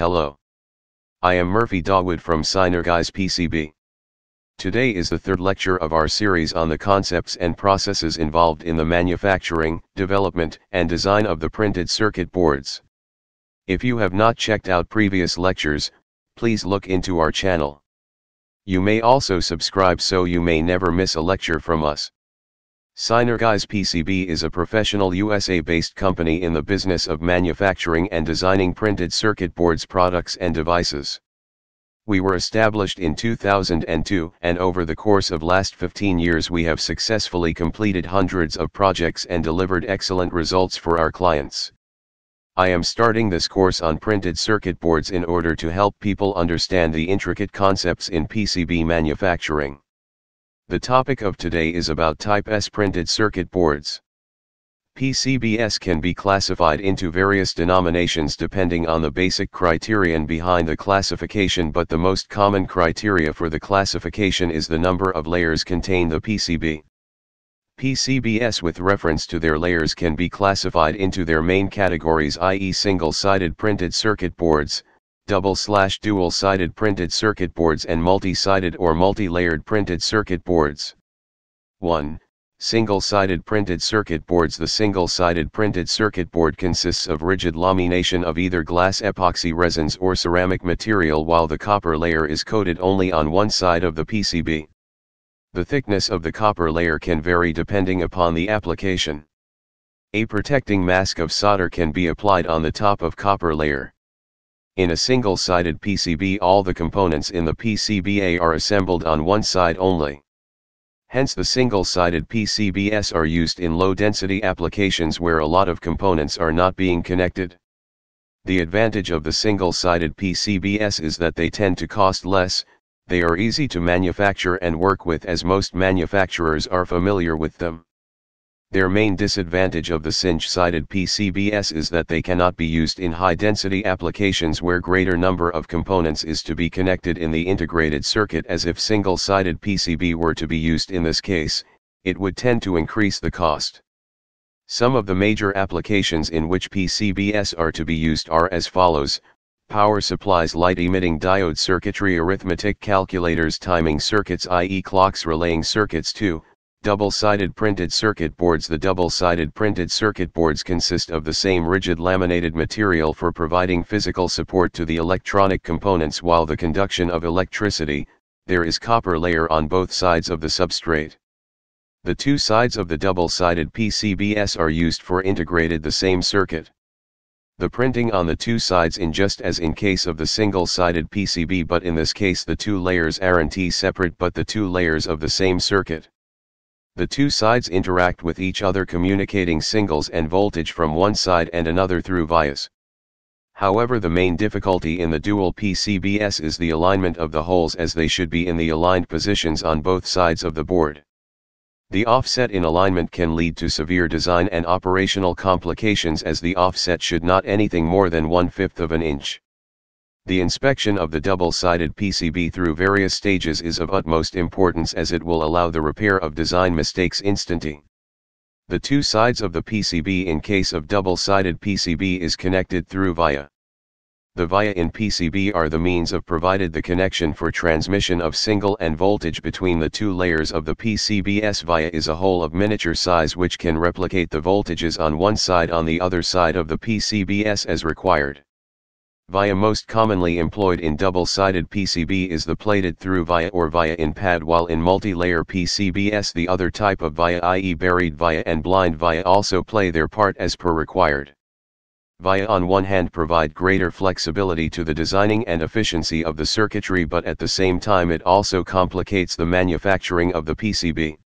Hello. I am Murphy Dawood from Signer Guys PCB. Today is the third lecture of our series on the concepts and processes involved in the manufacturing, development, and design of the printed circuit boards. If you have not checked out previous lectures, please look into our channel. You may also subscribe so you may never miss a lecture from us. Synergize PCB is a professional USA-based company in the business of manufacturing and designing printed circuit boards products and devices. We were established in 2002 and over the course of last 15 years we have successfully completed hundreds of projects and delivered excellent results for our clients. I am starting this course on printed circuit boards in order to help people understand the intricate concepts in PCB manufacturing. The topic of today is about Type S printed circuit boards. PCBs can be classified into various denominations depending on the basic criterion behind the classification but the most common criteria for the classification is the number of layers contain the PCB. PCBs with reference to their layers can be classified into their main categories i.e. single-sided printed circuit boards, double slash dual sided printed circuit boards and multi sided or multi layered printed circuit boards. 1. Single sided printed circuit boards The single sided printed circuit board consists of rigid lamination of either glass epoxy resins or ceramic material while the copper layer is coated only on one side of the PCB. The thickness of the copper layer can vary depending upon the application. A protecting mask of solder can be applied on the top of copper layer. In a single-sided PCB all the components in the PCBA are assembled on one side only. Hence the single-sided PCBs are used in low-density applications where a lot of components are not being connected. The advantage of the single-sided PCBs is that they tend to cost less, they are easy to manufacture and work with as most manufacturers are familiar with them. Their main disadvantage of the cinch sided PCBs is that they cannot be used in high-density applications where greater number of components is to be connected in the integrated circuit as if single-sided PCB were to be used in this case, it would tend to increase the cost. Some of the major applications in which PCBs are to be used are as follows, power supplies light-emitting diode circuitry arithmetic calculators timing circuits i.e. clocks relaying circuits too. Double-sided printed circuit boards The double-sided printed circuit boards consist of the same rigid laminated material for providing physical support to the electronic components while the conduction of electricity, there is copper layer on both sides of the substrate. The two sides of the double-sided PCBs are used for integrated the same circuit. The printing on the two sides in just as in case of the single-sided PCB but in this case the two layers aren't separate but the two layers of the same circuit. The two sides interact with each other communicating signals and voltage from one side and another through vias. However the main difficulty in the dual PCBs is the alignment of the holes as they should be in the aligned positions on both sides of the board. The offset in alignment can lead to severe design and operational complications as the offset should not anything more than one-fifth of an inch. The inspection of the double-sided PCB through various stages is of utmost importance as it will allow the repair of design mistakes instantly. The two sides of the PCB in case of double-sided PCB is connected through via. The via in PCB are the means of provided the connection for transmission of single and voltage between the two layers of the PCBs via is a hole of miniature size which can replicate the voltages on one side on the other side of the PCBs as required. Via most commonly employed in double-sided PCB is the plated through via or via in pad while in multi-layer PCBs the other type of via i.e. buried via and blind via also play their part as per required. Via on one hand provide greater flexibility to the designing and efficiency of the circuitry but at the same time it also complicates the manufacturing of the PCB.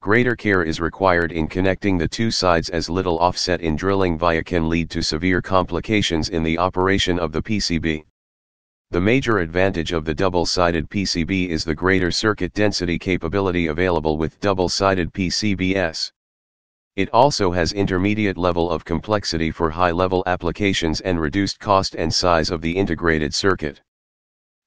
Greater care is required in connecting the two sides as little offset in drilling via can lead to severe complications in the operation of the PCB. The major advantage of the double-sided PCB is the greater circuit density capability available with double-sided PCBs. It also has intermediate level of complexity for high-level applications and reduced cost and size of the integrated circuit.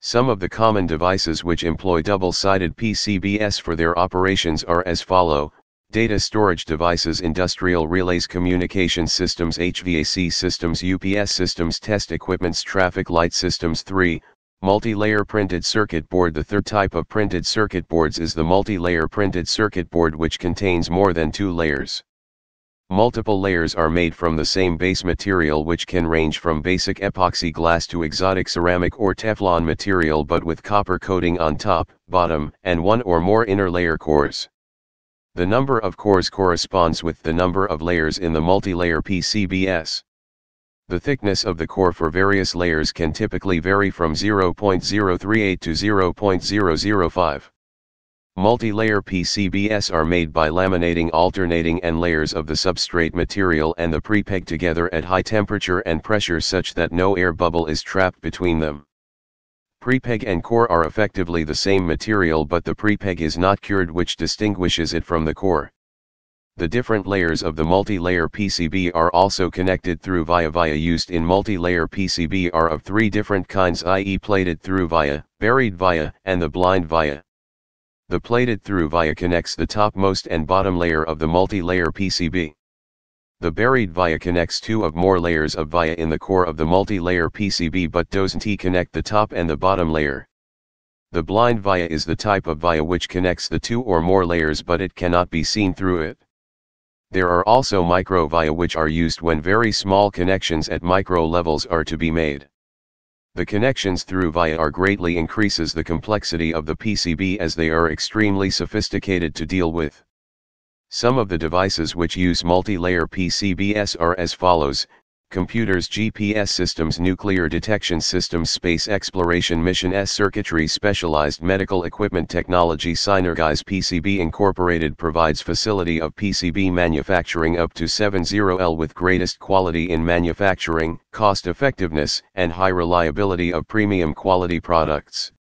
Some of the common devices which employ double-sided PCBs for their operations are as follow, data storage devices industrial relays communication systems HVAC systems UPS systems test equipments traffic light systems 3, multi-layer printed circuit board The third type of printed circuit boards is the multi-layer printed circuit board which contains more than two layers. Multiple layers are made from the same base material which can range from basic epoxy glass to exotic ceramic or Teflon material but with copper coating on top, bottom, and one or more inner layer cores. The number of cores corresponds with the number of layers in the multilayer PCBs. The thickness of the core for various layers can typically vary from 0.038 to 0.005. Multi-layer PCBs are made by laminating alternating and layers of the substrate material and the prepeg together at high temperature and pressure such that no air bubble is trapped between them. Prepeg and core are effectively the same material but the prepeg is not cured which distinguishes it from the core. The different layers of the multi-layer PCB are also connected through via via used in multi-layer PCB are of three different kinds i.e. plated through via, buried via, and the blind via. The plated through via connects the topmost and bottom layer of the multi-layer PCB. The buried via connects two of more layers of via in the core of the multi-layer PCB but doesn't connect the top and the bottom layer. The blind via is the type of via which connects the two or more layers but it cannot be seen through it. There are also micro via which are used when very small connections at micro levels are to be made. The connections through via are greatly increases the complexity of the PCB as they are extremely sophisticated to deal with. Some of the devices which use multi-layer PCBs are as follows, computers GPS systems nuclear detection systems space exploration mission S circuitry specialized medical equipment technology Synergize PCB Incorporated provides facility of PCB manufacturing up to 70L with greatest quality in manufacturing, cost effectiveness and high reliability of premium quality products.